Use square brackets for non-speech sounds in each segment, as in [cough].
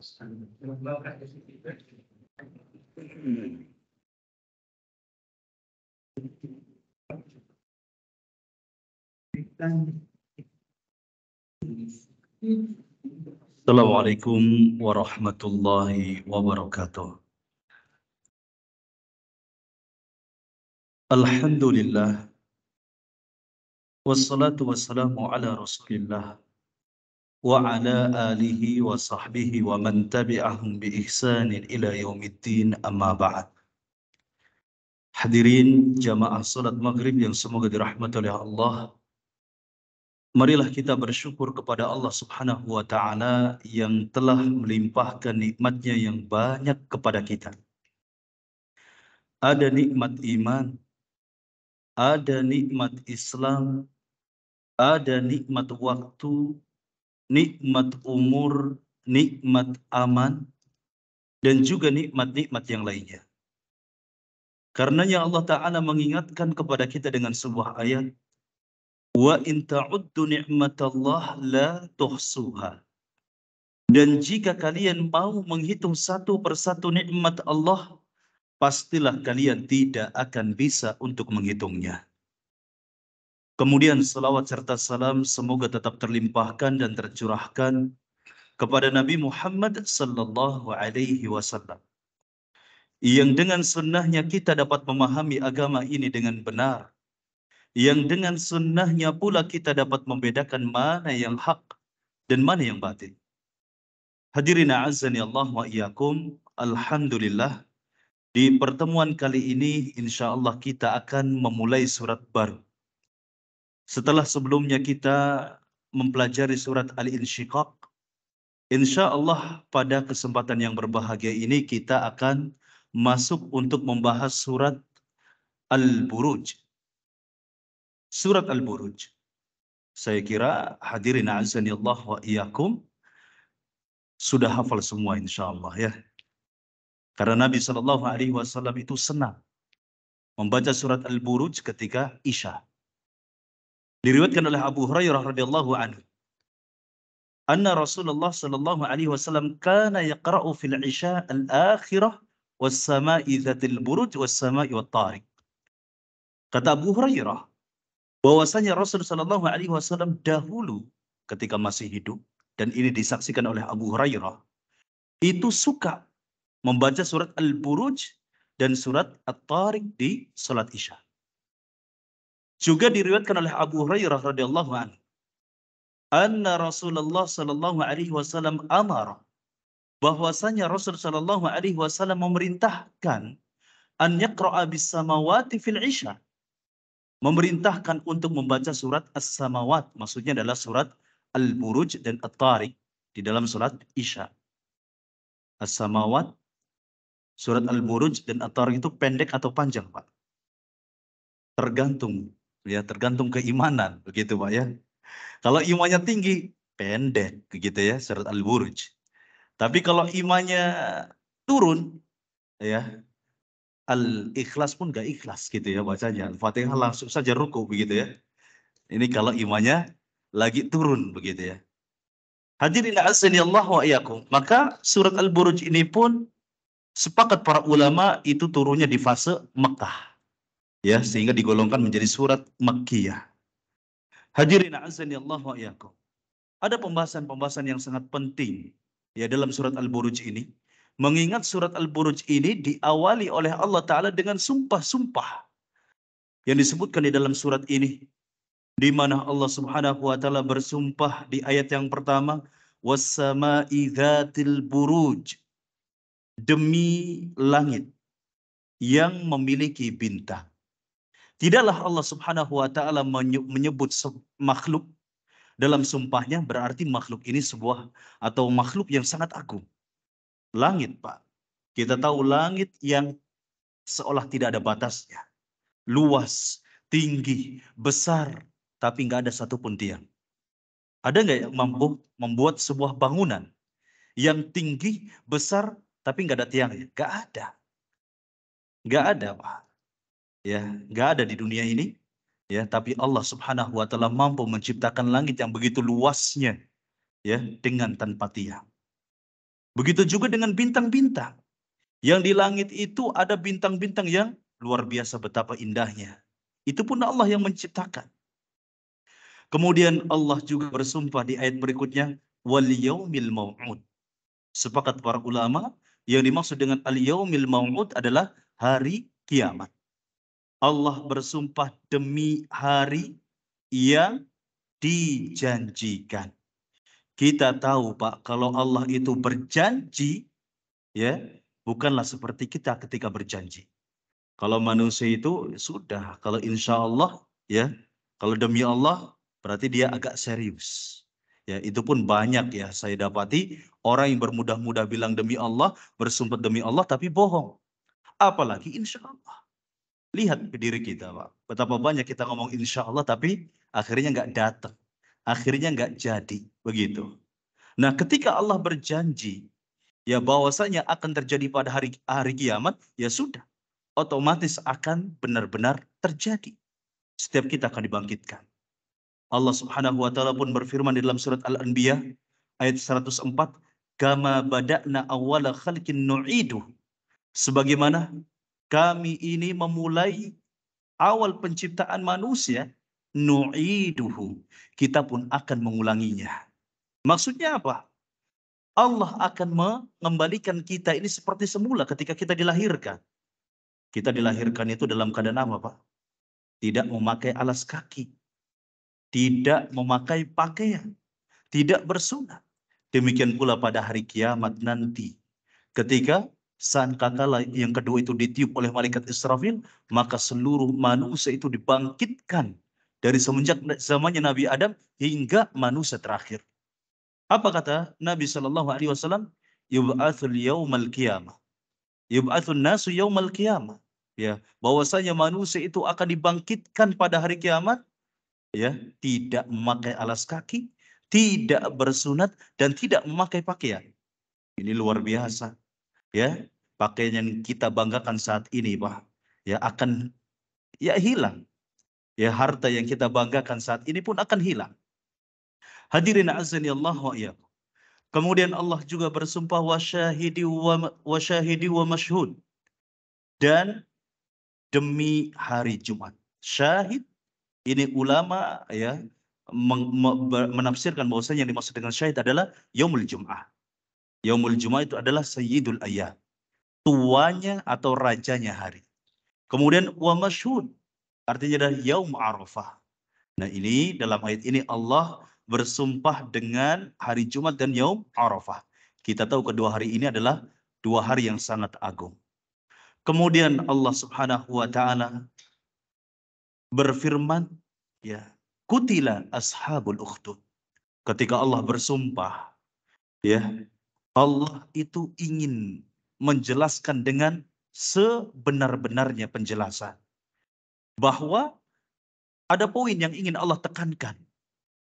السلام عليكم ورحمة الله وبركاته الحمد لله wassalatu wassalamu ala rasulillah wa ala alihi wa sahbihi wa man tabi'ahum bi ihsanin ila yaumiddin amma ba'd Hadirin jamaah salat maghrib yang semoga dirahmati oleh Allah Marilah kita bersyukur kepada Allah Subhanahu wa taala yang telah melimpahkan nikmatnya yang banyak kepada kita. Ada nikmat iman, ada nikmat Islam, ada nikmat waktu, nikmat umur, nikmat aman, dan juga nikmat-nikmat yang lainnya. Karenanya Allah Ta'ala mengingatkan kepada kita dengan sebuah ayat, Wa in ta'uddu ni'matallah la tuhsuha. Dan jika kalian mau menghitung satu persatu nikmat Allah, pastilah kalian tidak akan bisa untuk menghitungnya. Kemudian salawat serta salam semoga tetap terlimpahkan dan tercurahkan kepada Nabi Muhammad sallallahu alaihi wasallam. Yang dengan sunnahnya kita dapat memahami agama ini dengan benar. Yang dengan sunnahnya pula kita dapat membedakan mana yang hak dan mana yang batin. Hadirin azani Allah wa iyakum. Alhamdulillah. Di pertemuan kali ini insyaAllah kita akan memulai surat baru setelah sebelumnya kita mempelajari surat Al-Insyiqaq, insya Allah pada kesempatan yang berbahagia ini kita akan masuk untuk membahas surat Al-Buruj. Surat Al-Buruj. Saya kira hadirin azani Allah wa iyyakum sudah hafal semua insya Allah ya. Karena Nabi Shallallahu Alaihi Wasallam itu senang membaca surat Al-Buruj ketika Isya. Diriwayatkan oleh Abu Hurairah radhiyallahu anhu. Anna Rasulullah sallallahu alaihi wasallam kana yaqra'u fil 'isha al-akhirah was sama'i dzatil buruj was sama'i wat tariq. Kata Abu Hurairah bahwasanya Rasul sallallahu alaihi wasallam dahulu ketika masih hidup dan ini disaksikan oleh Abu Hurairah itu suka membaca surat Al-Buruj dan surat At-Tariq di salat Isya. Juga diriwayatkan oleh Abu Hurairah radhiyallahu anhu. Anna Rasulullah sallallahu alaihi wasallam amara bahwasanya Rasul sallallahu alaihi wasallam memerintahkan an yaqra'a bis samawati fil isya. Memerintahkan untuk membaca surat As-Samawat, maksudnya adalah surat Al-Buruj dan At-Tariq di dalam surat Isya. As-Samawat, surat Al-Buruj dan At-Tariq itu pendek atau panjang, Pak? Tergantung ya tergantung keimanan begitu pak ya kalau imannya tinggi pendek begitu ya surat al buruj tapi kalau imannya turun ya al ikhlas pun gak ikhlas gitu ya bacanya al fatihah hmm. langsung saja ruku begitu ya ini kalau imannya lagi turun begitu ya hadirin asani Allah wa iyakum maka surat al buruj ini pun sepakat para ulama itu turunnya di fase Mekah ya sehingga digolongkan menjadi surat Makkiyah. Hadirin azan Allah wa iyakum. Ada pembahasan-pembahasan yang sangat penting ya dalam surat Al-Buruj ini. Mengingat surat Al-Buruj ini diawali oleh Allah Ta'ala dengan sumpah-sumpah yang disebutkan di dalam surat ini. Di mana Allah Subhanahu wa Ta'ala bersumpah di ayat yang pertama, was-sama'i dzatil buruj." Demi langit yang memiliki bintang. Tidaklah Allah Subhanahu wa taala menyebut makhluk dalam sumpahnya berarti makhluk ini sebuah atau makhluk yang sangat agung. Langit, Pak. Kita tahu langit yang seolah tidak ada batasnya. Luas, tinggi, besar, tapi nggak ada satupun tiang. Ada nggak yang mampu membuat sebuah bangunan yang tinggi, besar, tapi nggak ada tiangnya? Nggak ada. Nggak ada, Pak ya nggak ada di dunia ini ya tapi Allah Subhanahu wa taala mampu menciptakan langit yang begitu luasnya ya dengan tanpa tiang begitu juga dengan bintang-bintang yang di langit itu ada bintang-bintang yang luar biasa betapa indahnya itu pun Allah yang menciptakan kemudian Allah juga bersumpah di ayat berikutnya wal yaumil mau'ud sepakat para ulama yang dimaksud dengan al yaumil mau'ud adalah hari kiamat Allah bersumpah demi hari yang dijanjikan. Kita tahu Pak, kalau Allah itu berjanji, ya bukanlah seperti kita ketika berjanji. Kalau manusia itu ya sudah, kalau insya Allah, ya kalau demi Allah berarti dia agak serius. Ya, itu pun banyak ya saya dapati orang yang bermudah-mudah bilang demi Allah, bersumpah demi Allah tapi bohong. Apalagi insya Allah. Lihat ke diri kita, Pak. Betapa banyak kita ngomong insya Allah, tapi akhirnya nggak datang. Akhirnya nggak jadi. Begitu. Nah, ketika Allah berjanji, ya bahwasanya akan terjadi pada hari hari kiamat, ya sudah. Otomatis akan benar-benar terjadi. Setiap kita akan dibangkitkan. Allah Subhanahu wa taala pun berfirman di dalam surat Al-Anbiya ayat 104, "Kama badakna awala khalqin nu'idu." Sebagaimana kami ini memulai awal penciptaan manusia nu'iduhu kita pun akan mengulanginya maksudnya apa Allah akan mengembalikan kita ini seperti semula ketika kita dilahirkan kita dilahirkan itu dalam keadaan apa Pak tidak memakai alas kaki tidak memakai pakaian tidak bersunat demikian pula pada hari kiamat nanti ketika saat kakala yang kedua itu ditiup oleh malaikat Israfil, maka seluruh manusia itu dibangkitkan dari semenjak zamannya Nabi Adam hingga manusia terakhir. Apa kata Nabi Shallallahu Alaihi Wasallam? Yubathul yaumal kiamah. yubathul nasu yaumal kiamah. Ya, bahwasanya manusia itu akan dibangkitkan pada hari kiamat. Ya, tidak memakai alas kaki, tidak bersunat dan tidak memakai pakaian. Ini luar biasa ya pakaian yang kita banggakan saat ini bah ya akan ya hilang ya harta yang kita banggakan saat ini pun akan hilang hadirin ya Allah wa kemudian Allah juga bersumpah wasyahidi wa, wasyahidi wa masyhud dan demi hari Jumat syahid ini ulama ya menafsirkan bahwasanya yang dimaksud dengan syahid adalah yaumul jum'ah Yaumul Jumat itu adalah Sayyidul Ayah. Tuanya atau rajanya hari. Kemudian wa masyud. artinya adalah yaum Arafah. Nah, ini dalam ayat ini Allah bersumpah dengan hari Jumat dan yaum Arafah. Kita tahu kedua hari ini adalah dua hari yang sangat agung. Kemudian Allah Subhanahu wa taala berfirman, ya, kutila ashabul ukhtud. Ketika Allah bersumpah, ya, Allah itu ingin menjelaskan dengan sebenar-benarnya penjelasan. Bahwa ada poin yang ingin Allah tekankan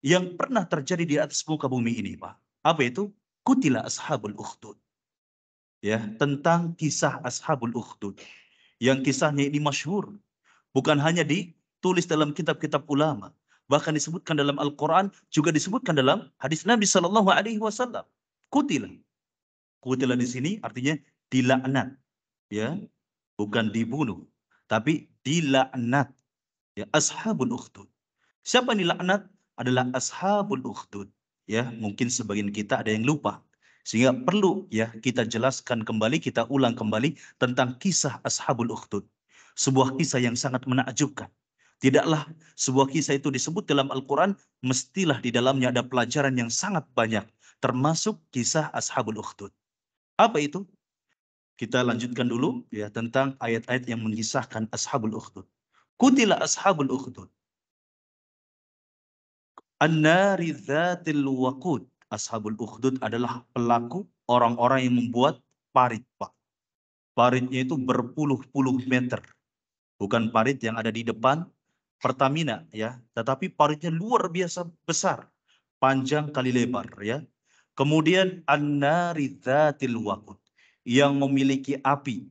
yang pernah terjadi di atas muka bumi ini, Pak. Apa itu? Kutila ashabul ukhdud. Ya, tentang kisah ashabul ukhdud. Yang kisahnya ini masyhur. Bukan hanya ditulis dalam kitab-kitab ulama, bahkan disebutkan dalam Al-Qur'an, juga disebutkan dalam hadis Nabi saw alaihi wasallam. Kutilah kutilan di hmm. sini artinya dilaknat, ya, iya. bukan dibunuh, tapi dilaknat. Ya, ashabul ukhdud. Siapa yang dilaknat? Adalah ashabul ukhdud. Ya, mungkin sebagian kita ada yang lupa. Sehingga perlu ya kita jelaskan kembali, kita ulang kembali tentang kisah ashabul ukhdud. Sebuah kisah yang sangat menakjubkan. Tidaklah sebuah kisah itu disebut dalam Al-Quran, mestilah di dalamnya ada pelajaran yang sangat banyak, termasuk kisah Ashabul Ukhdud. Apa itu? Kita lanjutkan dulu ya tentang ayat-ayat yang mengisahkan Ashabul Ukhdud. Kutila Ashabul Ukhdud. An-nari dzatil waqud. Ashabul Ukhdud adalah pelaku orang-orang yang membuat parit, Pak. Paritnya itu berpuluh-puluh meter. Bukan parit yang ada di depan Pertamina ya, tetapi paritnya luar biasa besar, panjang kali lebar ya. Kemudian an-nari dzatil yang memiliki api.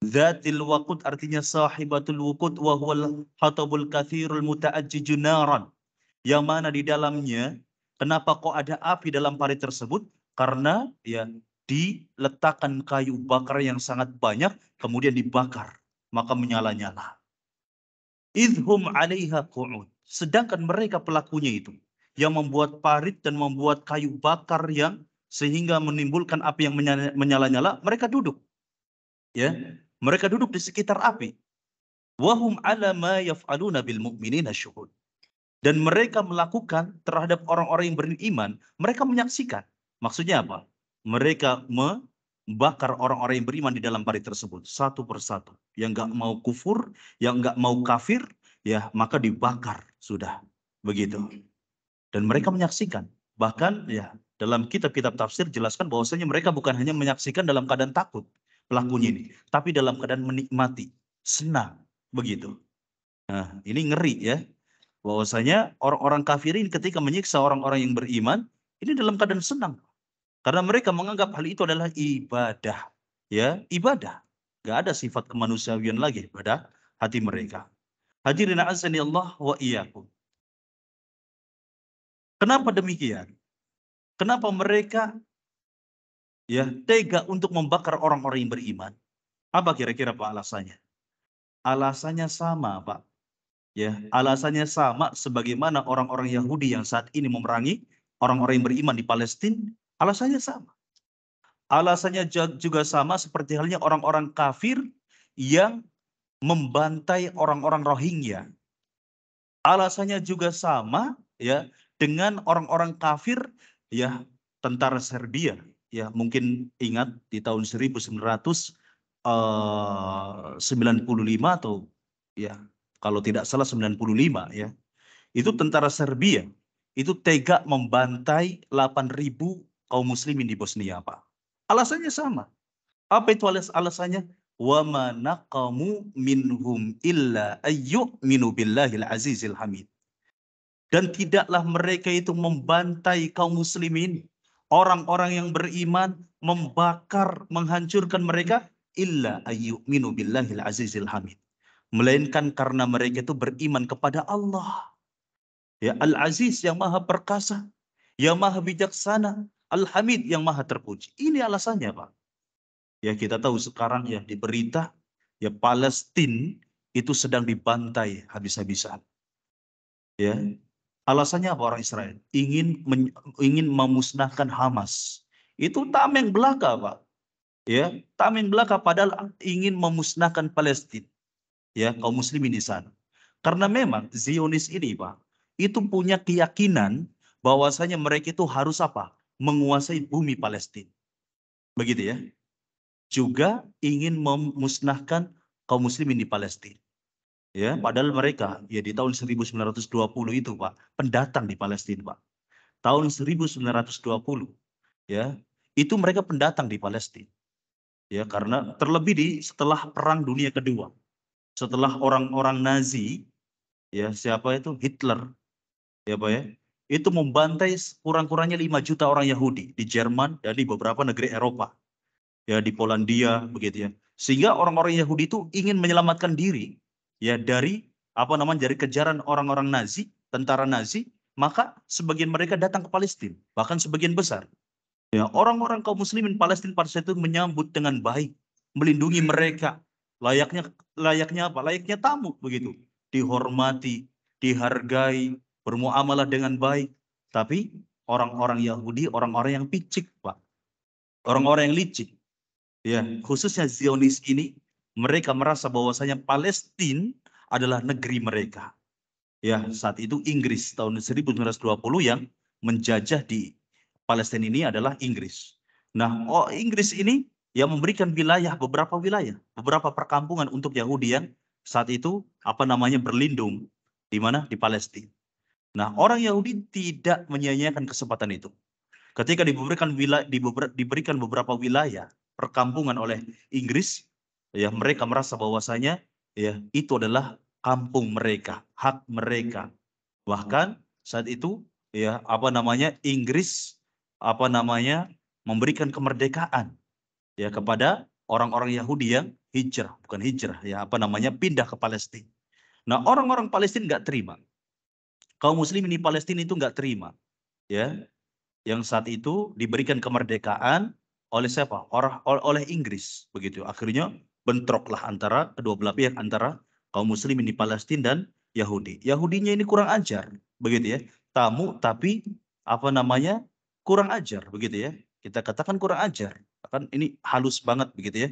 Dzatil wakut artinya sahibatul wuqud wa huwal hatabul kathirul muta'ajjiju naran. Yang mana di dalamnya kenapa kok ada api dalam parit tersebut? Karena ya diletakkan kayu bakar yang sangat banyak kemudian dibakar maka menyala-nyala. Idhum 'alaiha qu'ud. Sedangkan mereka pelakunya itu yang membuat parit dan membuat kayu bakar yang sehingga menimbulkan api yang menyala-nyala, mereka duduk. Ya, mereka duduk di sekitar api. Wahum ala ma yaf'aluna bil mu'minina syuhud. Dan mereka melakukan terhadap orang-orang yang beriman, mereka menyaksikan. Maksudnya apa? Mereka membakar orang-orang yang beriman di dalam parit tersebut satu persatu. Yang gak mau kufur, yang gak mau kafir, ya maka dibakar sudah. Begitu. Dan mereka menyaksikan. Bahkan ya dalam kitab-kitab tafsir jelaskan bahwasanya mereka bukan hanya menyaksikan dalam keadaan takut pelakunya ini, tapi dalam keadaan menikmati, senang, begitu. Nah, ini ngeri ya. Bahwasanya orang-orang kafirin ketika menyiksa orang-orang yang beriman, ini dalam keadaan senang. Karena mereka menganggap hal itu adalah ibadah. Ya, ibadah. Gak ada sifat kemanusiaan lagi pada hati mereka. Hadirin azani ya Allah wa iyyakum. Kenapa demikian? Kenapa mereka ya tega untuk membakar orang-orang yang beriman? Apa kira-kira Pak alasannya? Alasannya sama, Pak. Ya, alasannya sama sebagaimana orang-orang Yahudi yang saat ini memerangi orang-orang yang beriman di Palestina, alasannya sama. Alasannya juga sama seperti halnya orang-orang kafir yang membantai orang-orang Rohingya. Alasannya juga sama, ya, dengan orang-orang kafir ya hmm. tentara Serbia ya mungkin ingat di tahun 1995 eh, atau ya kalau tidak salah 95 ya itu hmm. tentara Serbia itu tega membantai 8.000 kaum muslimin di Bosnia Pak alasannya sama apa itu alas alasannya wa mana kamu minhum illa minu billahil azizil hamid dan tidaklah mereka itu membantai kaum muslimin. Orang-orang yang beriman membakar, menghancurkan mereka. Illa ayyuminu billahil azizil hamid. Melainkan karena mereka itu beriman kepada Allah. Ya Al-Aziz yang maha perkasa. Yang maha bijaksana. Al-Hamid yang maha terpuji. Ini alasannya Pak. Ya kita tahu sekarang ya di berita ya Palestina itu sedang dibantai habis-habisan. Ya, Alasannya apa orang Israel? Ingin men, ingin memusnahkan Hamas. Itu tameng belaka, Pak. Ya, tameng belaka padahal ingin memusnahkan Palestina. Ya, kaum muslimin di sana. Karena memang Zionis ini, Pak, itu punya keyakinan bahwasanya mereka itu harus apa? Menguasai bumi Palestina. Begitu ya. Juga ingin memusnahkan kaum muslimin di Palestina. Ya, iya, padahal mereka ya di tahun 1920 itu, Pak, pendatang di Palestina, Pak. Tahun 1920 ya, itu mereka pendatang di Palestina. Ya, karena terlebih di setelah perang dunia kedua. Setelah orang-orang Nazi ya, siapa itu Hitler ya, Pak ya, itu membantai kurang-kurangnya 5 juta orang Yahudi di Jerman dan di beberapa negeri Eropa. Ya, di Polandia begitu ya. Sehingga orang-orang Yahudi itu ingin menyelamatkan diri ya dari apa namanya dari kejaran orang-orang Nazi, tentara Nazi, maka sebagian mereka datang ke Palestina, bahkan sebagian besar. Ya, orang-orang kaum muslimin Palestina pada saat itu menyambut dengan baik, melindungi mereka layaknya layaknya apa? Layaknya tamu begitu. Dihormati, dihargai, bermuamalah dengan baik. Tapi orang-orang Yahudi, orang-orang yang picik, Pak. Orang-orang yang licik. Ya, khususnya Zionis ini mereka merasa bahwasanya Palestina adalah negeri mereka. Ya, saat itu Inggris tahun 1920 yang menjajah di Palestina ini adalah Inggris. Nah, oh Inggris ini yang memberikan wilayah beberapa wilayah, beberapa perkampungan untuk Yahudi yang saat itu apa namanya berlindung di mana di Palestina. Nah, orang Yahudi tidak menyia-nyiakan kesempatan itu. Ketika diberikan wilayah diberikan beberapa wilayah perkampungan oleh Inggris, ya hmm. mereka merasa bahwasanya ya itu adalah kampung mereka, hak mereka. Hmm. Bahkan saat itu ya apa namanya Inggris apa namanya memberikan kemerdekaan ya hmm. kepada orang-orang Yahudi yang hijrah, bukan hijrah ya apa namanya pindah ke Palestina. Nah, orang-orang Palestina nggak terima. Kaum muslimin di Palestina itu nggak terima. Ya. Yang saat itu diberikan kemerdekaan oleh siapa? or, oleh Inggris begitu. Akhirnya bentroklah antara kedua belah pihak antara kaum muslimin di Palestina dan Yahudi. Yahudinya ini kurang ajar, begitu ya. Tamu tapi apa namanya? kurang ajar, begitu ya. Kita katakan kurang ajar. Kan ini halus banget begitu ya.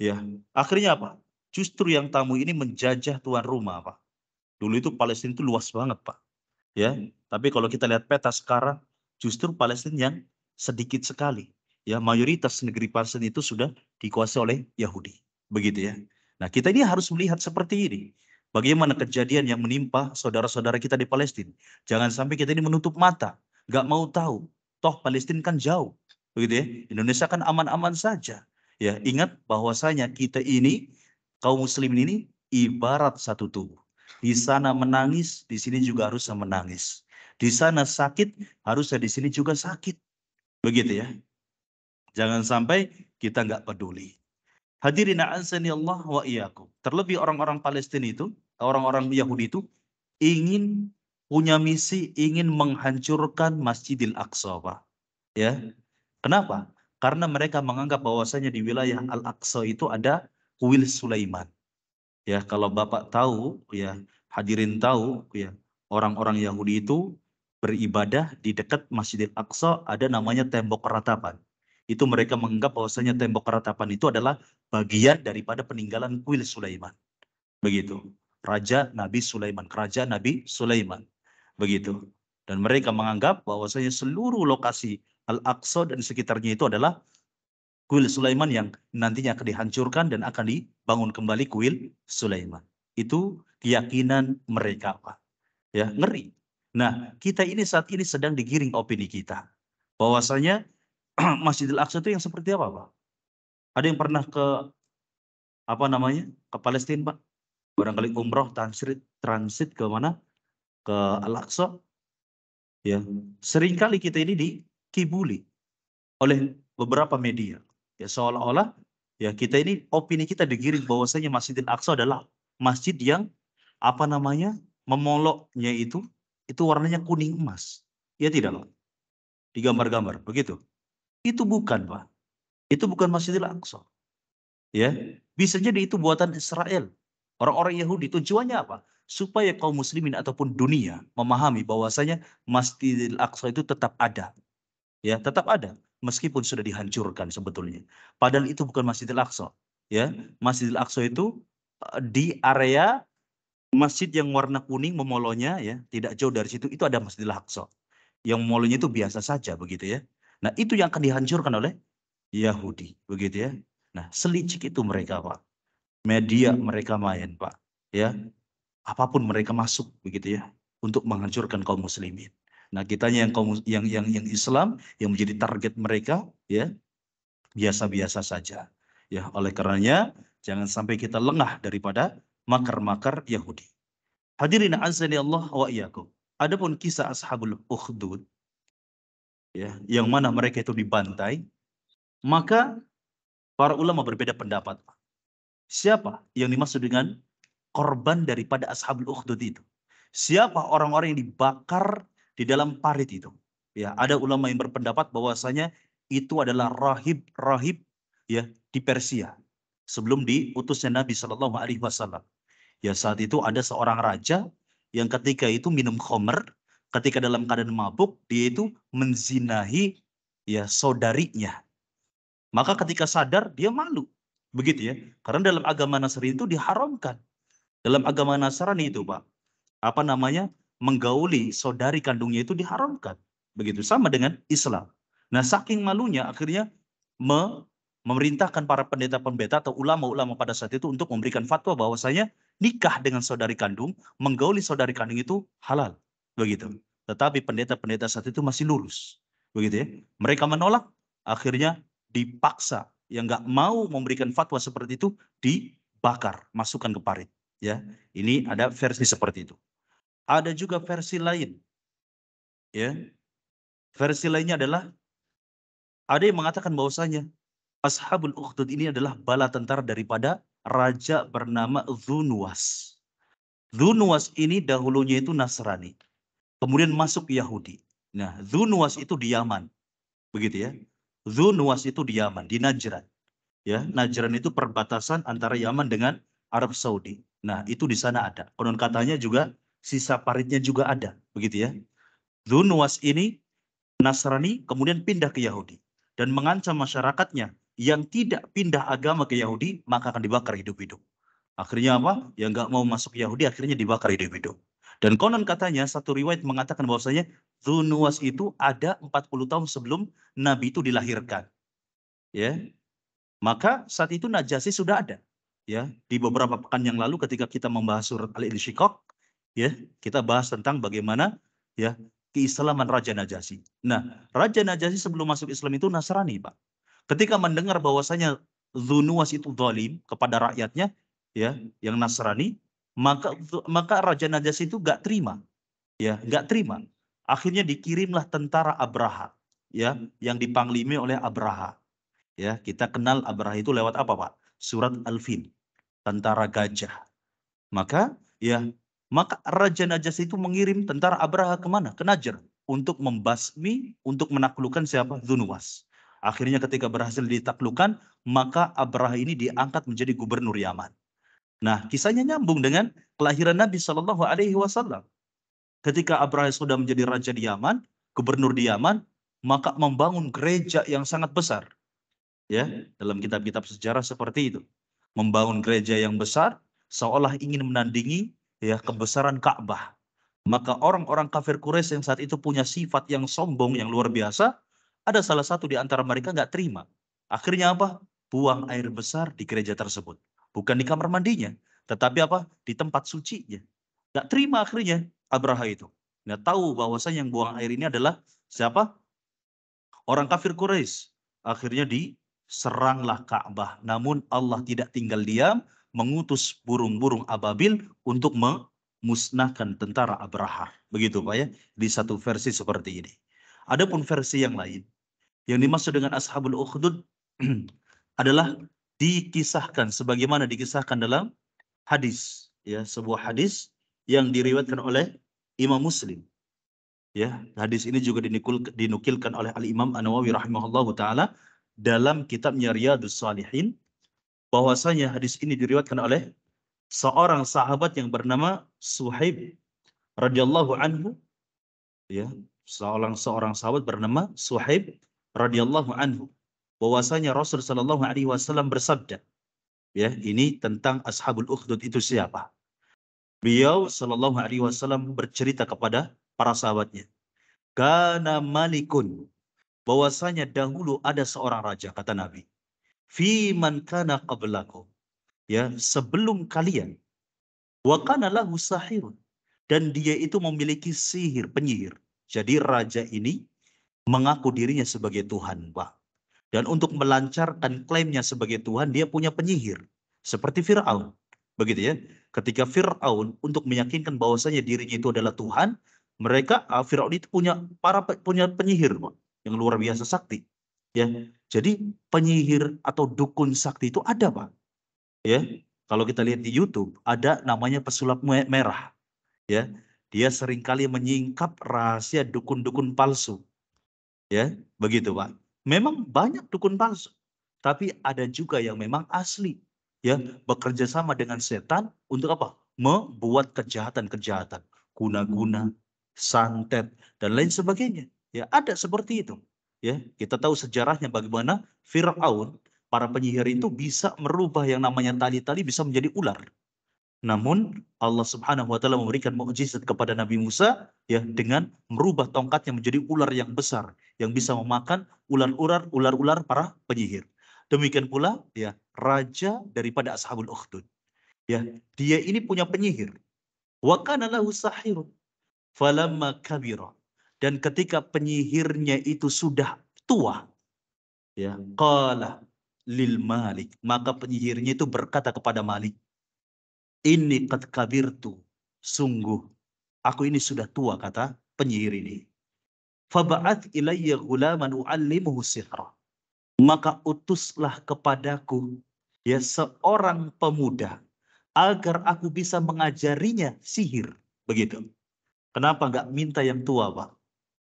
Ya, akhirnya apa? Justru yang tamu ini menjajah tuan rumah, Pak. Dulu itu Palestina itu luas banget, Pak. Ya, tapi kalau kita lihat peta sekarang justru Palestina yang sedikit sekali. Ya, mayoritas negeri Palestina itu sudah dikuasai oleh Yahudi. Begitu ya. Nah, kita ini harus melihat seperti ini. Bagaimana kejadian yang menimpa saudara-saudara kita di Palestina. Jangan sampai kita ini menutup mata, nggak mau tahu. Toh Palestina kan jauh, begitu ya. Indonesia kan aman-aman saja. Ya, ingat bahwasanya kita ini kaum muslim ini ibarat satu tubuh. Di sana menangis, di sini juga harus menangis. Di sana sakit, harusnya di sini juga sakit. Begitu ya. Jangan sampai kita nggak peduli. Hadirin a'azani Allah wa iyyakum. Terlebih orang-orang Palestina itu, orang-orang Yahudi itu ingin punya misi ingin menghancurkan Masjidil Aqsa, Pak. Ya. Kenapa? Karena mereka menganggap bahwasanya di wilayah Al-Aqsa itu ada kuil Sulaiman. Ya, kalau Bapak tahu, ya, hadirin tahu, ya, orang-orang Yahudi itu beribadah di dekat Masjidil Aqsa ada namanya tembok ratapan itu mereka menganggap bahwasanya tembok ratapan itu adalah bagian daripada peninggalan kuil Sulaiman. Begitu. Raja Nabi Sulaiman, kerajaan Nabi Sulaiman. Begitu. Dan mereka menganggap bahwasanya seluruh lokasi Al-Aqsa dan sekitarnya itu adalah kuil Sulaiman yang nantinya akan dihancurkan dan akan dibangun kembali kuil Sulaiman. Itu keyakinan mereka, Pak. Ya, ngeri. Nah, kita ini saat ini sedang digiring opini kita. Bahwasanya [clears throat] Masjidil Aqsa itu yang seperti apa, Pak? Ada yang pernah ke apa namanya? Ke Palestina, Pak? Barangkali umroh transit transit ke mana? Ke Al-Aqsa. Ya, seringkali kita ini dikibuli oleh beberapa media. Ya, seolah-olah ya kita ini opini kita digiring bahwasanya Masjidil Aqsa adalah masjid yang apa namanya? memoloknya itu itu warnanya kuning emas. Ya tidak, Pak. Digambar-gambar begitu. Itu bukan, Pak. Itu bukan Masjidil Aqsa. Ya, bisa jadi itu buatan Israel. Orang-orang Yahudi tujuannya apa? Supaya kaum muslimin ataupun dunia memahami bahwasanya Masjidil Aqsa itu tetap ada. Ya, tetap ada meskipun sudah dihancurkan sebetulnya. Padahal itu bukan Masjidil Aqsa. Ya, Masjidil Aqsa itu eh, di area masjid yang warna kuning memolonya ya, tidak jauh dari situ itu ada Masjidil Aqsa. Yang memolonya itu biasa saja begitu ya. Nah itu yang akan dihancurkan oleh Yahudi, begitu ya. Nah selicik itu mereka pak, media mereka main pak, ya apapun mereka masuk begitu ya untuk menghancurkan kaum muslimin. Nah kitanya yang kaum yang yang yang Islam yang menjadi target mereka ya biasa-biasa saja. Ya oleh karenanya jangan sampai kita lengah daripada makar-makar Yahudi. Hadirin azani Allah wa iyyakum. Adapun kisah ashabul ukhdud ya, yang mana mereka itu dibantai, maka para ulama berbeda pendapat. Siapa yang dimaksud dengan korban daripada ashabul ukhdud itu? Siapa orang-orang yang dibakar di dalam parit itu? Ya, ada ulama yang berpendapat bahwasanya itu adalah rahib-rahib ya di Persia sebelum diutusnya Nabi Shallallahu alaihi wasallam. Ya saat itu ada seorang raja yang ketika itu minum khomer ketika dalam keadaan mabuk dia itu menzinahi ya saudarinya. Maka ketika sadar dia malu. Begitu ya. Karena dalam agama Nasrani itu diharamkan. Dalam agama Nasrani itu, Pak. Apa namanya? Menggauli saudari kandungnya itu diharamkan. Begitu sama dengan Islam. Nah, saking malunya akhirnya me memerintahkan para pendeta-pendeta atau ulama-ulama pada saat itu untuk memberikan fatwa bahwasanya nikah dengan saudari kandung, menggauli saudari kandung itu halal begitu. Tetapi pendeta-pendeta saat itu masih lurus, begitu ya. Mereka menolak, akhirnya dipaksa yang nggak mau memberikan fatwa seperti itu dibakar, masukkan ke parit. Ya, ini ada versi seperti itu. Ada juga versi lain, ya. Versi lainnya adalah ada yang mengatakan bahwasanya Ashabul Uqtud ini adalah bala tentara daripada raja bernama Zunwas. Zunwas ini dahulunya itu Nasrani kemudian masuk Yahudi. Nah, Zunwas itu di Yaman. Begitu ya. Zunwas itu di Yaman, di Najran. Ya, Najran itu perbatasan antara Yaman dengan Arab Saudi. Nah, itu di sana ada. Konon katanya juga sisa paritnya juga ada, begitu ya. Zunwas ini Nasrani kemudian pindah ke Yahudi dan mengancam masyarakatnya yang tidak pindah agama ke Yahudi maka akan dibakar hidup-hidup. Akhirnya apa? Yang nggak mau masuk Yahudi akhirnya dibakar hidup-hidup. Dan konon katanya satu riwayat mengatakan bahwasanya Zunuwas itu ada 40 tahun sebelum Nabi itu dilahirkan. Ya. Maka saat itu Najasi sudah ada. Ya, di beberapa pekan yang lalu ketika kita membahas surat Al-Insyikok, ya, kita bahas tentang bagaimana ya keislaman Raja Najasi. Nah, Raja Najasi sebelum masuk Islam itu Nasrani, Pak. Ketika mendengar bahwasanya Zunuwas itu zalim kepada rakyatnya, ya, yang Nasrani, maka maka Raja Najasy itu gak terima. Ya, gak terima. Akhirnya dikirimlah tentara Abraha, ya, yang dipanglimi oleh Abraha. Ya, kita kenal Abraha itu lewat apa, Pak? Surat Al-Fil, tentara gajah. Maka, ya, maka Raja Najasy itu mengirim tentara Abraha kemana? Ke Najer untuk membasmi, untuk menaklukkan siapa? Zunwas Akhirnya ketika berhasil ditaklukkan, maka Abraha ini diangkat menjadi gubernur Yaman. Nah, kisahnya nyambung dengan kelahiran Nabi Shallallahu Alaihi Wasallam. Ketika Abraha sudah menjadi raja di Yaman, gubernur di Yaman, maka membangun gereja yang sangat besar. Ya, dalam kitab-kitab sejarah seperti itu. Membangun gereja yang besar seolah ingin menandingi ya kebesaran Ka'bah. Maka orang-orang kafir Quraisy yang saat itu punya sifat yang sombong yang luar biasa, ada salah satu di antara mereka nggak terima. Akhirnya apa? Buang air besar di gereja tersebut. Bukan di kamar mandinya, tetapi apa? Di tempat sucinya. Gak terima akhirnya Abraha itu. Gak tahu bahwasanya yang buang air ini adalah siapa? Orang kafir Quraisy. Akhirnya diseranglah Ka'bah. Namun Allah tidak tinggal diam, mengutus burung-burung ababil untuk memusnahkan tentara Abraha. Begitu Pak ya, di satu versi seperti ini. Adapun versi yang lain, yang dimaksud dengan Ashabul Ukhdud [clears throat] adalah dikisahkan sebagaimana dikisahkan dalam hadis ya sebuah hadis yang diriwayatkan oleh Imam Muslim ya hadis ini juga dinukil dinukilkan oleh Al Imam An Nawawi rahimahullahu taala dalam kitabnya Riyadus Salihin bahwasanya hadis ini diriwayatkan oleh seorang sahabat yang bernama Suhaib radhiyallahu anhu ya seorang seorang sahabat bernama Suhaib radhiyallahu anhu bahwasanya Rasul Shallallahu Alaihi Wasallam bersabda, ya ini tentang ashabul ukhdud itu siapa? Beliau Shallallahu Alaihi Wasallam bercerita kepada para sahabatnya, karena malikun bahwasanya dahulu ada seorang raja kata Nabi, fi man kana qablaku. ya sebelum kalian wa kana lahu sahirun dan dia itu memiliki sihir penyihir jadi raja ini mengaku dirinya sebagai Tuhan Pak dan untuk melancarkan klaimnya sebagai Tuhan, dia punya penyihir. Seperti Fir'aun. Begitu ya. Ketika Fir'aun untuk meyakinkan bahwasanya dirinya itu adalah Tuhan, mereka ah, Fir'aun itu punya para punya penyihir yang luar biasa sakti. Ya, jadi penyihir atau dukun sakti itu ada pak. Ya, kalau kita lihat di YouTube ada namanya pesulap merah. Ya, dia seringkali menyingkap rahasia dukun-dukun palsu. Ya, begitu Pak. Memang banyak dukun palsu, tapi ada juga yang memang asli ya iya. bekerja sama dengan setan untuk apa? Membuat kejahatan-kejahatan, guna-guna, hmm. santet dan lain sebagainya. Ya, ada seperti itu. Ya, kita tahu sejarahnya bagaimana Firaun para penyihir itu bisa merubah yang namanya tali-tali bisa menjadi ular. Namun Allah Subhanahu wa taala memberikan mukjizat kepada Nabi Musa ya dengan merubah tongkatnya menjadi ular yang besar yang bisa memakan ular-ular ular-ular para penyihir. Demikian pula ya raja daripada Ashabul Ukhdud. Ya, dia ini punya penyihir. Wa kana lahu sahirun falamma kabira. Dan ketika penyihirnya itu sudah tua, ya, qala lil malik, maka penyihirnya itu berkata kepada Malik, ini qad kabirtu. Sungguh, aku ini sudah tua, kata penyihir ini. Faba'at ilayya gulaman u'allimuhu sihra. Maka utuslah kepadaku ya seorang pemuda agar aku bisa mengajarinya sihir. Begitu. Kenapa nggak minta yang tua, Pak?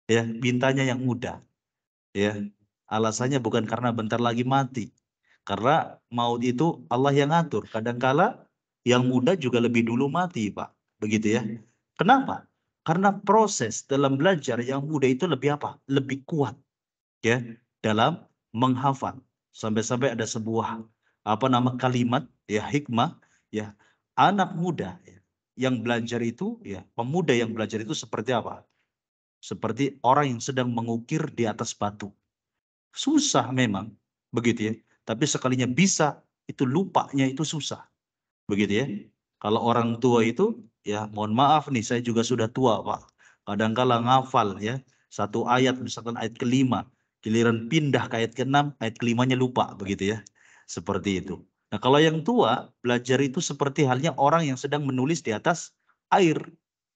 Ya, mintanya yang muda. Ya, alasannya bukan karena bentar lagi mati. Karena maut itu Allah yang ngatur. Kadangkala yang muda juga lebih dulu mati, Pak. Begitu ya. Iya. Kenapa? Karena proses dalam belajar yang muda itu lebih apa? Lebih kuat. Ya, iya. dalam menghafal. Sampai-sampai ada sebuah apa nama kalimat ya hikmah ya anak muda ya, yang belajar itu ya pemuda yang belajar itu seperti apa? Seperti orang yang sedang mengukir di atas batu. Susah memang begitu ya. Tapi sekalinya bisa itu lupanya itu susah. Begitu ya. Hmm. Kalau orang tua hmm. itu ya mohon maaf nih saya juga sudah tua Pak. Kadangkala ngafal ya satu ayat misalkan ayat kelima giliran pindah ke ayat keenam ayat kelimanya lupa begitu ya seperti itu. Hmm. Nah kalau yang tua belajar itu seperti halnya orang yang sedang menulis di atas air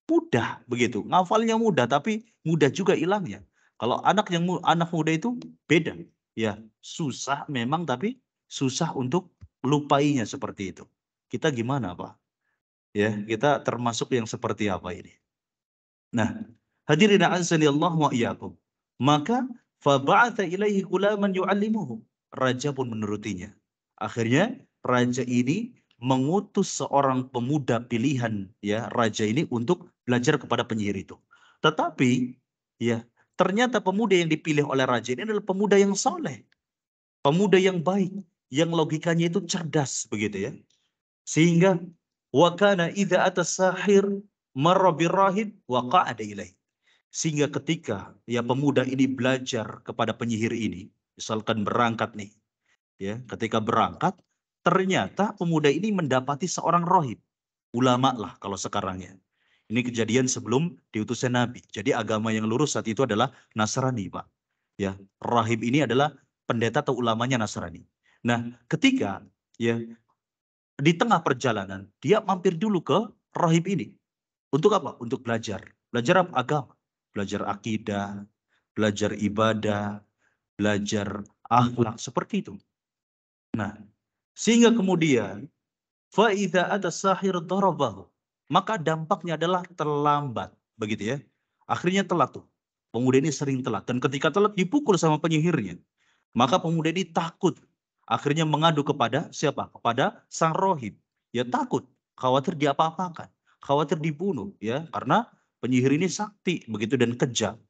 mudah begitu ngafalnya mudah tapi mudah juga hilangnya. Kalau anak yang anak muda itu beda ya susah memang tapi susah untuk lupainya seperti itu. Kita gimana, Pak? Ya, hmm. kita termasuk yang seperti apa ini? Nah, hadirin azani Allah wa iyyakum. Maka fabaatha ilaihi gulaman yu'allimuhu. Raja pun menurutinya. Akhirnya raja ini mengutus seorang pemuda pilihan ya raja ini untuk belajar kepada penyihir itu. Tetapi ya ternyata pemuda yang dipilih oleh raja ini adalah pemuda yang soleh, pemuda yang baik, yang logikanya itu cerdas begitu ya. Sehingga wakana ida atas sahir marobir rahib ada ilai Sehingga ketika ya pemuda ini belajar kepada penyihir ini, misalkan berangkat nih, ya ketika berangkat ternyata pemuda ini mendapati seorang rohib, ulama lah kalau sekarangnya. Ini kejadian sebelum diutusnya Nabi. Jadi agama yang lurus saat itu adalah Nasrani, Pak. Ya, rahib ini adalah pendeta atau ulamanya Nasrani. Nah, ketika ya di tengah perjalanan dia mampir dulu ke rahib ini. Untuk apa? Untuk belajar. Belajar agama, belajar akidah, belajar ibadah, belajar akhlak seperti itu. Nah, sehingga kemudian faida ada sahir darabahu. Maka dampaknya adalah terlambat, begitu ya. Akhirnya telat tuh. Pemuda ini sering telat dan ketika telat dipukul sama penyihirnya. Maka pemuda ini takut Akhirnya mengadu kepada siapa? Kepada sang rohib. Ya hmm. takut, khawatir diapa-apakan, khawatir dibunuh ya karena penyihir ini sakti begitu dan kejam.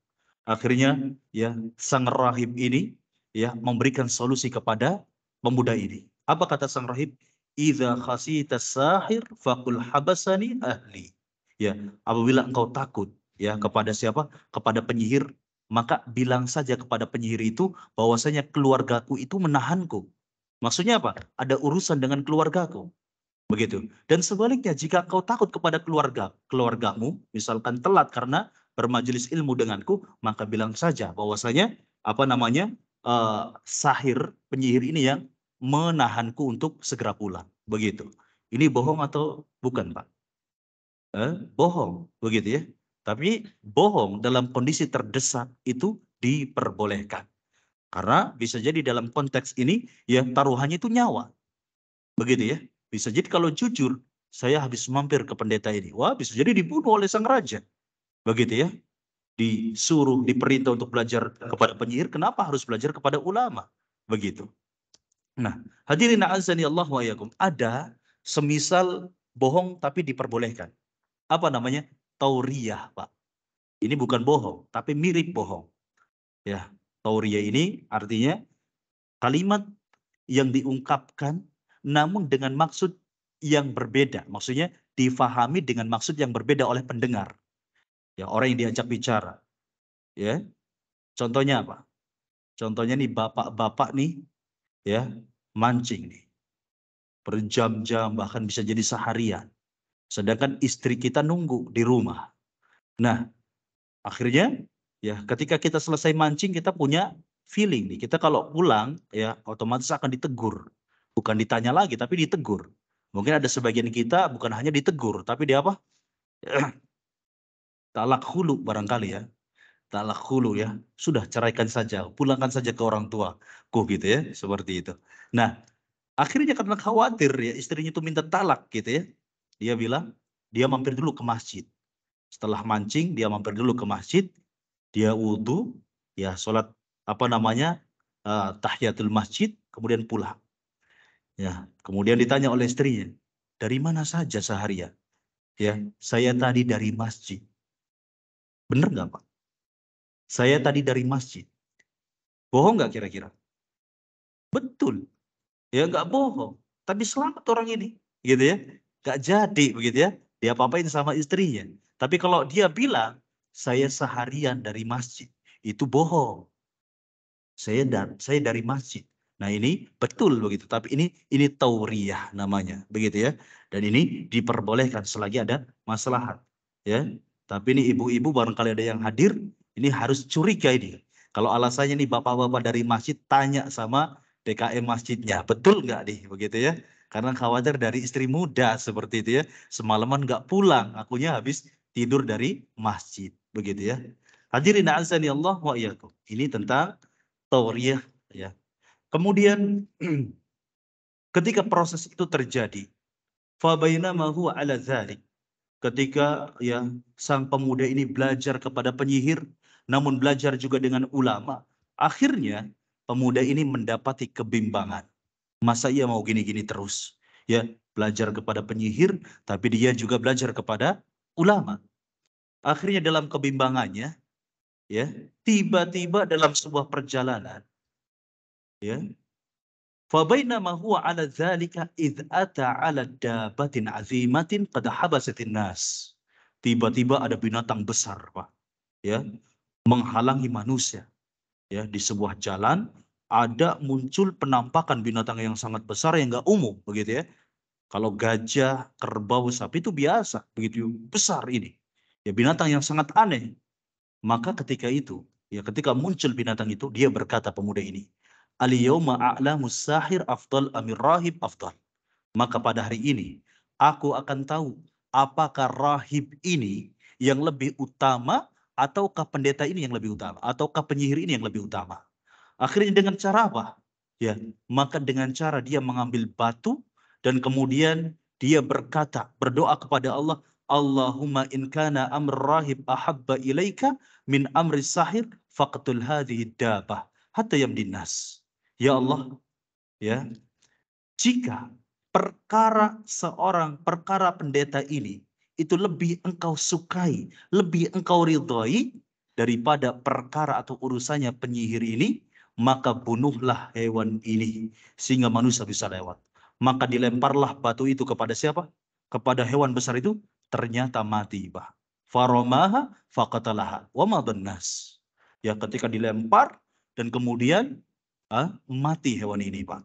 Akhirnya hmm. ya sang rahib ini ya memberikan solusi kepada pemuda hmm. ini. Apa kata sang rahib? Idza khasita sahir fakul habasani ahli. Ya, apabila engkau takut ya kepada siapa? Kepada penyihir, maka bilang saja kepada penyihir itu bahwasanya keluargaku itu menahanku. Maksudnya apa? Ada urusan dengan keluargaku. Begitu. Dan sebaliknya, jika kau takut kepada keluarga keluargamu, misalkan telat karena bermajelis ilmu denganku, maka bilang saja bahwasanya apa namanya uh, sahir penyihir ini yang menahanku untuk segera pulang. Begitu. Ini bohong atau bukan, Pak? Eh, bohong, begitu ya. Tapi bohong dalam kondisi terdesak itu diperbolehkan. Karena bisa jadi dalam konteks ini ya taruhannya itu nyawa. Begitu ya. Bisa jadi kalau jujur, saya habis mampir ke pendeta ini. Wah, bisa jadi dibunuh oleh sang raja. Begitu ya. Disuruh, diperintah untuk belajar kepada penyihir, kenapa harus belajar kepada ulama? Begitu. Nah, hadirin azani Allah wa yakum. Ada semisal bohong tapi diperbolehkan. Apa namanya? Tauriyah, Pak. Ini bukan bohong, tapi mirip bohong. Ya, Tauriyah ini artinya kalimat yang diungkapkan namun dengan maksud yang berbeda. Maksudnya difahami dengan maksud yang berbeda oleh pendengar. Ya, orang yang diajak bicara. Ya. Contohnya apa? Contohnya nih bapak-bapak nih ya, mancing nih. Berjam-jam bahkan bisa jadi seharian. Sedangkan istri kita nunggu di rumah. Nah, akhirnya Ya, ketika kita selesai mancing kita punya feeling nih. Kita kalau pulang ya otomatis akan ditegur. Bukan ditanya lagi tapi ditegur. Mungkin ada sebagian kita bukan hanya ditegur tapi dia apa? [clears throat] Talak hulu barangkali ya. Talak hulu ya. Sudah ceraikan saja, pulangkan saja ke orang tua. Kok gitu ya, seperti itu. Nah, akhirnya karena khawatir ya istrinya itu minta talak gitu ya. Dia bilang, dia mampir dulu ke masjid. Setelah mancing, dia mampir dulu ke masjid, dia wudhu, ya sholat apa namanya uh, tahiyatul masjid, kemudian pulang. Ya, kemudian hmm. ditanya oleh istrinya, dari mana saja seharian? Ya, saya tadi dari masjid. Bener nggak pak? Saya tadi dari masjid. Bohong nggak kira-kira? Betul. Ya nggak bohong. Tapi selamat orang ini, gitu ya. Gak jadi begitu ya. Dia apa-apain sama istrinya. Tapi kalau dia bilang, saya seharian dari masjid. Itu bohong. Saya dan saya dari masjid. Nah ini betul begitu, tapi ini ini tauriyah namanya, begitu ya. Dan ini diperbolehkan selagi ada maslahat, ya. Tapi ini ibu-ibu barangkali ada yang hadir, ini harus curiga ini. Kalau alasannya nih bapak-bapak dari masjid tanya sama DKM masjidnya, betul nggak nih, begitu ya? Karena khawatir dari istri muda seperti itu ya, semalaman nggak pulang, akunya habis tidur dari masjid. Begitu ya. Hadirin azani Allah wa iyyakum. Ini tentang tauriyah ya. Kemudian [clears throat] ketika proses itu terjadi fa bainama huwa ala dzalik ketika ya sang pemuda ini belajar kepada penyihir namun belajar juga dengan ulama akhirnya pemuda ini mendapati kebimbangan masa ia mau gini-gini terus ya belajar kepada penyihir tapi dia juga belajar kepada ulama Akhirnya dalam kebimbangannya, ya, tiba-tiba dalam sebuah perjalanan, ya, Fabainama huwa ala dzalika id ata ala dabatin azimatin qad habasatin nas. Tiba-tiba ada binatang besar, Pak. Ya, menghalangi manusia. Ya, di sebuah jalan ada muncul penampakan binatang yang sangat besar yang enggak umum, begitu ya. Kalau gajah, kerbau, sapi itu biasa, begitu besar ini ya binatang yang sangat aneh. Maka ketika itu, ya ketika muncul binatang itu, dia berkata pemuda ini, Ali a'lamu sahir afdal amir rahib afdal. Maka pada hari ini, aku akan tahu apakah rahib ini yang lebih utama ataukah pendeta ini yang lebih utama ataukah penyihir ini yang lebih utama. Akhirnya dengan cara apa? Ya, maka dengan cara dia mengambil batu dan kemudian dia berkata, berdoa kepada Allah, Allahumma in kana amr rahib ahabba ilaika min amri sahir faqtul hadhihi dabah hatta yamdinas. Ya Allah, hmm. ya. Jika perkara seorang perkara pendeta ini itu lebih engkau sukai, lebih engkau ridhoi daripada perkara atau urusannya penyihir ini, maka bunuhlah hewan ini sehingga manusia bisa lewat. Maka dilemparlah batu itu kepada siapa? Kepada hewan besar itu ternyata mati pak. Faromaha fakatalah wa nas. Ya ketika dilempar dan kemudian ah, mati hewan ini pak.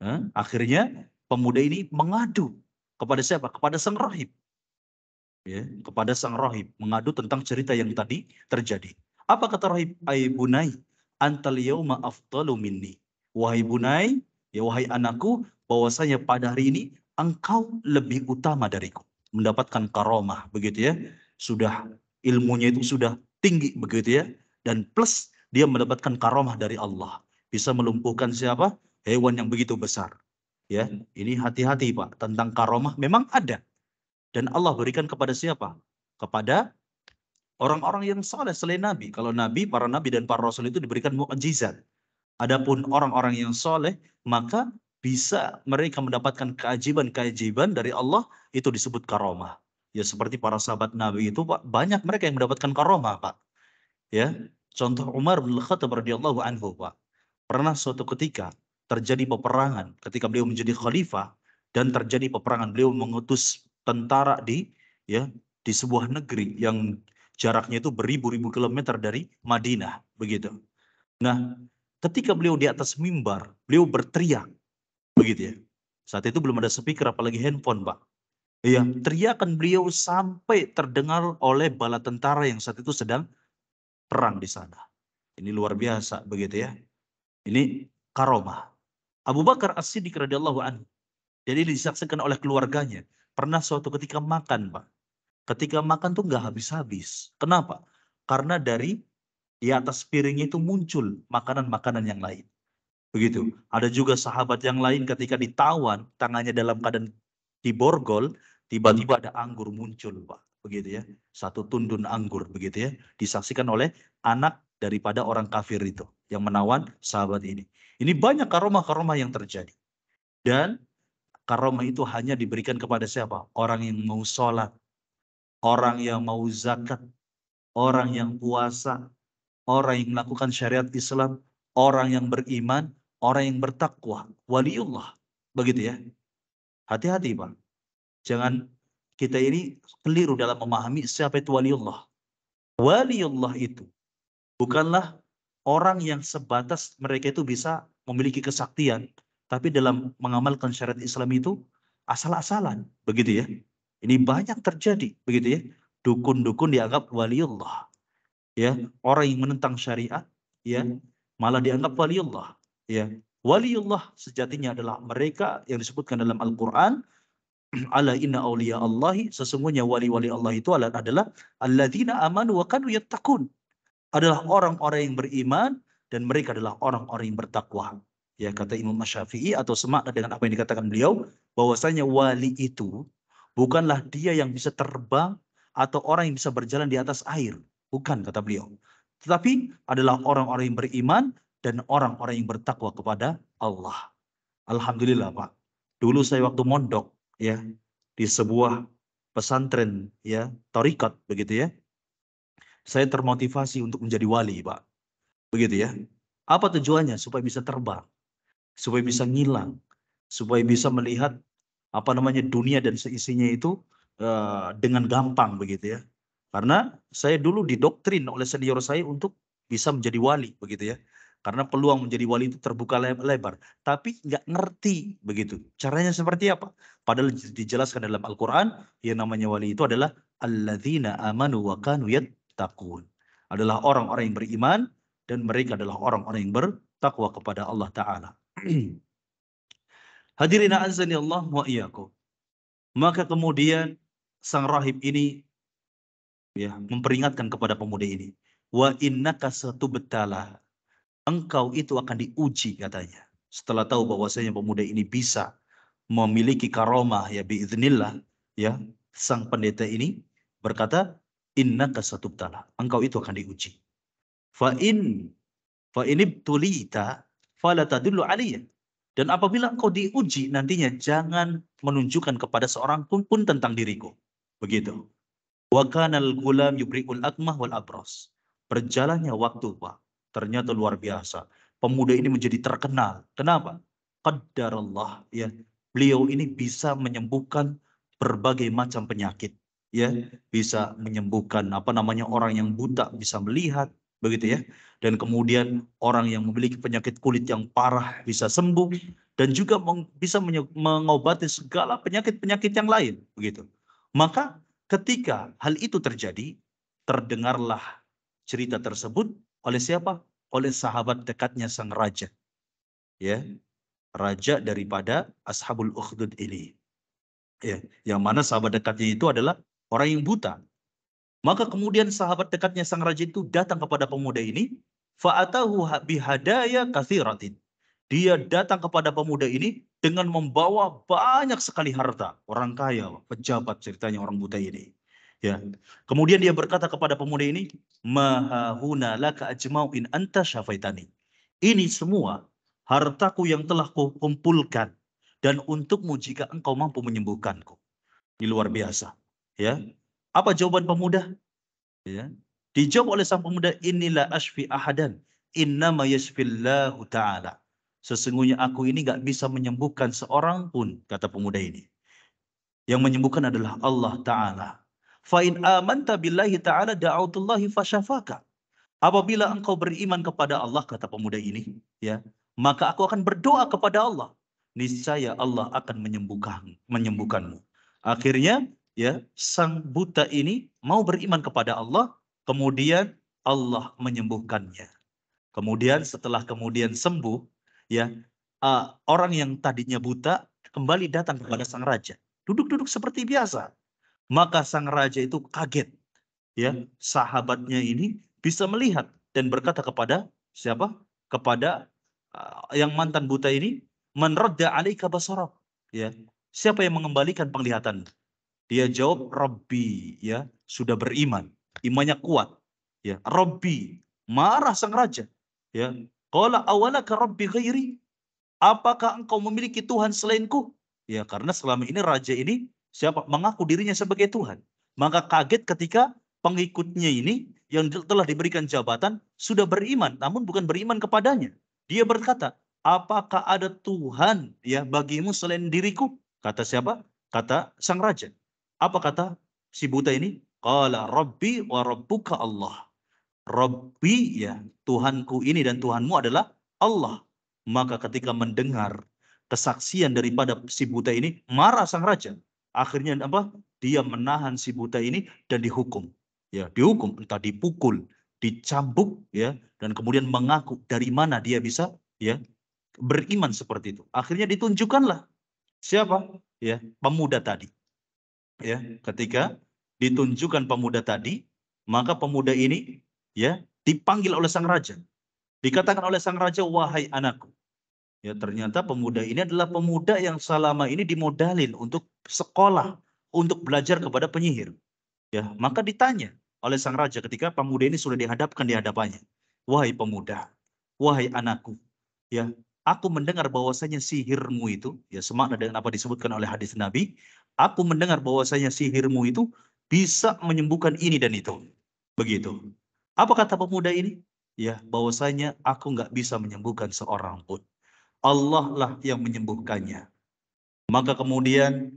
Ah, akhirnya pemuda ini mengadu kepada siapa? Kepada sang rohib. Ya, kepada sang rohib mengadu tentang cerita yang tadi terjadi. Apa kata rohib? Aibunai antal yauma afdalu minni. Wahai bunai, ya wahai anakku, bahwasanya pada hari ini engkau lebih utama dariku mendapatkan karomah begitu ya. Sudah ilmunya itu sudah tinggi begitu ya. Dan plus dia mendapatkan karomah dari Allah. Bisa melumpuhkan siapa? Hewan yang begitu besar. Ya, ini hati-hati Pak tentang karomah memang ada. Dan Allah berikan kepada siapa? Kepada orang-orang yang soleh selain Nabi. Kalau Nabi, para Nabi dan para Rasul itu diberikan mukjizat. Adapun orang-orang yang soleh, maka bisa mereka mendapatkan keajaiban-keajaiban dari Allah itu disebut karomah. Ya seperti para sahabat Nabi itu Pak, banyak mereka yang mendapatkan karomah Pak. Ya, contoh Umar bin Khattab radhiyallahu anhu Pak. Pernah suatu ketika terjadi peperangan ketika beliau menjadi khalifah dan terjadi peperangan beliau mengutus tentara di ya di sebuah negeri yang jaraknya itu beribu-ribu kilometer dari Madinah begitu. Nah, ketika beliau di atas mimbar, beliau berteriak Begitu ya. Saat itu belum ada speaker apalagi handphone, Pak. Iya, hmm. teriakan beliau sampai terdengar oleh bala tentara yang saat itu sedang perang di sana. Ini luar hmm. biasa begitu ya. Ini karomah. Abu Bakar As-Siddiq radhiyallahu anhu. Jadi disaksikan oleh keluarganya. Pernah suatu ketika makan, Pak. Ketika makan tuh nggak habis-habis. Kenapa? Karena dari di atas piringnya itu muncul makanan-makanan yang lain. Begitu. Ada juga sahabat yang lain ketika ditawan, tangannya dalam keadaan diborgol, tiba-tiba ada anggur muncul, Pak. Begitu ya. Satu tundun anggur, begitu ya. Disaksikan oleh anak daripada orang kafir itu yang menawan sahabat ini. Ini banyak karomah-karomah yang terjadi. Dan karomah itu hanya diberikan kepada siapa? Orang yang mau sholat, orang yang mau zakat, orang yang puasa, orang yang melakukan syariat Islam, orang yang beriman, orang yang bertakwa, waliullah. Begitu ya. Hati-hati, Pak. Jangan kita ini keliru dalam memahami siapa itu waliullah. Waliullah itu bukanlah orang yang sebatas mereka itu bisa memiliki kesaktian, tapi dalam mengamalkan syariat Islam itu asal-asalan, begitu ya. Ini banyak terjadi, begitu ya. Dukun-dukun dianggap waliullah. Ya, orang yang menentang syariat, ya, malah dianggap waliullah ya waliullah sejatinya adalah mereka yang disebutkan dalam Al-Qur'an [clears throat] ala inna aulia Allahi sesungguhnya wali-wali Allah itu adalah alladzina amanu wa kanu yattaqun adalah orang-orang yang beriman dan mereka adalah orang-orang yang bertakwa ya kata Imam Syafi'i atau semakna dengan apa yang dikatakan beliau bahwasanya wali itu bukanlah dia yang bisa terbang atau orang yang bisa berjalan di atas air bukan kata beliau tetapi adalah orang-orang yang beriman dan orang-orang yang bertakwa kepada Allah. Alhamdulillah Pak. Dulu saya waktu mondok ya di sebuah pesantren ya tarikat begitu ya. Saya termotivasi untuk menjadi wali Pak. Begitu ya. Apa tujuannya? Supaya bisa terbang. Supaya bisa ngilang. Supaya bisa melihat apa namanya dunia dan seisinya itu uh, dengan gampang begitu ya karena saya dulu didoktrin oleh senior saya untuk bisa menjadi wali begitu ya. Karena peluang menjadi wali itu terbuka lebar. Tapi nggak ngerti begitu. Caranya seperti apa? Padahal dijelaskan dalam Al-Quran yang namanya wali itu adalah Alladzina amanu wa kanu yattaqun. Adalah orang-orang yang beriman dan mereka adalah orang-orang yang bertakwa kepada Allah Ta'ala. [clears throat] Hadirina azani Allah wa Maka kemudian sang rahib ini ya memperingatkan kepada pemuda ini wa innaka betala engkau itu akan diuji katanya setelah tahu bahwasanya pemuda ini bisa memiliki karomah ya biiznillah ya sang pendeta ini berkata innaka betala, engkau itu akan diuji fa in fa in ibtulita fala tadullu aliyah dan apabila engkau diuji nantinya jangan menunjukkan kepada seorang pun, pun tentang diriku. Begitu. Wa kanal gulam yubri'ul akmah wal abros. Berjalannya waktu, Pak, ternyata luar biasa. Pemuda ini menjadi terkenal. Kenapa? Qaddar Allah, ya. Beliau ini bisa menyembuhkan berbagai macam penyakit, ya. ya. Bisa menyembuhkan apa namanya orang yang buta bisa melihat, begitu ya. Dan kemudian orang yang memiliki penyakit kulit yang parah bisa sembuh dan juga bisa mengobati segala penyakit-penyakit yang lain, begitu. Maka Ketika hal itu terjadi, terdengarlah cerita tersebut oleh siapa? Oleh sahabat dekatnya sang raja. Ya, raja daripada ashabul ukhdud ini. Ya, yang mana sahabat dekatnya itu adalah orang yang buta. Maka kemudian sahabat dekatnya sang raja itu datang kepada pemuda ini, fa'atahu bihadaya kathiratin. Dia datang kepada pemuda ini dengan membawa banyak sekali harta orang kaya pejabat ceritanya orang buta ini ya kemudian dia berkata kepada pemuda ini mahahuna laka in anta syafaitani ini semua hartaku yang telah kukumpulkan dan untukmu jika engkau mampu menyembuhkanku ini luar biasa ya apa jawaban pemuda ya dijawab oleh sang pemuda inilah asfi ahadan innama yasfillahu ta'ala Sesungguhnya aku ini gak bisa menyembuhkan seorang pun, kata pemuda ini. Yang menyembuhkan adalah Allah Ta'ala. Fa'in amanta billahi ta'ala da'autullahi fasyafaka. Apabila engkau beriman kepada Allah, kata pemuda ini, ya maka aku akan berdoa kepada Allah. Niscaya Allah akan menyembuhkan, menyembuhkanmu. Akhirnya, ya sang buta ini mau beriman kepada Allah, kemudian Allah menyembuhkannya. Kemudian setelah kemudian sembuh, ya uh, orang yang tadinya buta kembali datang kepada hmm. sang raja duduk-duduk seperti biasa maka sang raja itu kaget ya hmm. sahabatnya ini bisa melihat dan berkata kepada siapa kepada uh, yang mantan buta ini menerda alaika basorok ya siapa yang mengembalikan penglihatan dia jawab Robbi ya sudah beriman imannya kuat ya Robbi marah sang raja ya Qala awalaka rabbi ghairi? Apakah engkau memiliki Tuhan selainku? Ya karena selama ini raja ini siapa mengaku dirinya sebagai Tuhan. Maka kaget ketika pengikutnya ini yang telah diberikan jabatan sudah beriman namun bukan beriman kepadanya. Dia berkata, "Apakah ada Tuhan ya bagimu selain diriku?" Kata siapa? Kata sang raja. Apa kata si buta ini? Qala rabbi wa rabbuka Allah. Robbi ya Tuhanku ini dan Tuhanmu adalah Allah. Maka ketika mendengar kesaksian daripada si buta ini, marah sang raja. Akhirnya apa? Dia menahan si buta ini dan dihukum. Ya, dihukum, entah dipukul, dicambuk ya, dan kemudian mengaku dari mana dia bisa ya beriman seperti itu. Akhirnya ditunjukkanlah siapa? Ya, pemuda tadi. Ya, ketika ditunjukkan pemuda tadi, maka pemuda ini ya dipanggil oleh sang raja. Dikatakan hmm. oleh sang raja, wahai anakku. Ya ternyata pemuda ini adalah pemuda yang selama ini dimodalin untuk sekolah, untuk belajar kepada penyihir. Ya, maka ditanya oleh sang raja ketika pemuda ini sudah dihadapkan di hadapannya. Wahai pemuda, wahai anakku, ya aku mendengar bahwasanya sihirmu itu, ya semakna dengan apa disebutkan oleh hadis Nabi, aku mendengar bahwasanya sihirmu itu bisa menyembuhkan ini dan itu. Begitu. Apa kata pemuda ini? Ya, bahwasanya aku nggak bisa menyembuhkan seorang pun. Allah lah yang menyembuhkannya. Maka kemudian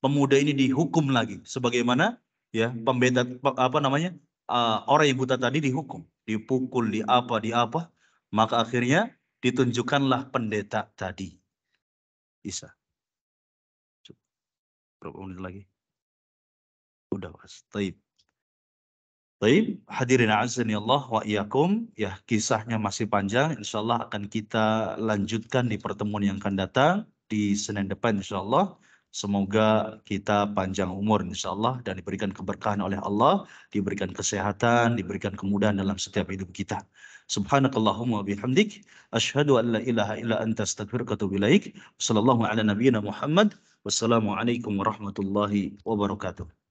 pemuda ini dihukum lagi sebagaimana ya pembeda apa namanya? Uh, orang yang buta tadi dihukum, dipukul, di apa, di apa. Maka akhirnya ditunjukkanlah pendeta tadi. Isa. Berapa menit lagi? Udah, was. Baik, hadirin azani Allah wa iyakum. Ya, kisahnya masih panjang. Insya Allah akan kita lanjutkan di pertemuan yang akan datang di Senin depan insya Allah. Semoga kita panjang umur insya Allah dan diberikan keberkahan oleh Allah, diberikan kesehatan, diberikan kemudahan dalam setiap hidup kita. Subhanakallahumma bihamdik. Ashadu an la ilaha illa anta astagfirullah wa Sallallahu Wassalamualaikum warahmatullahi wabarakatuh.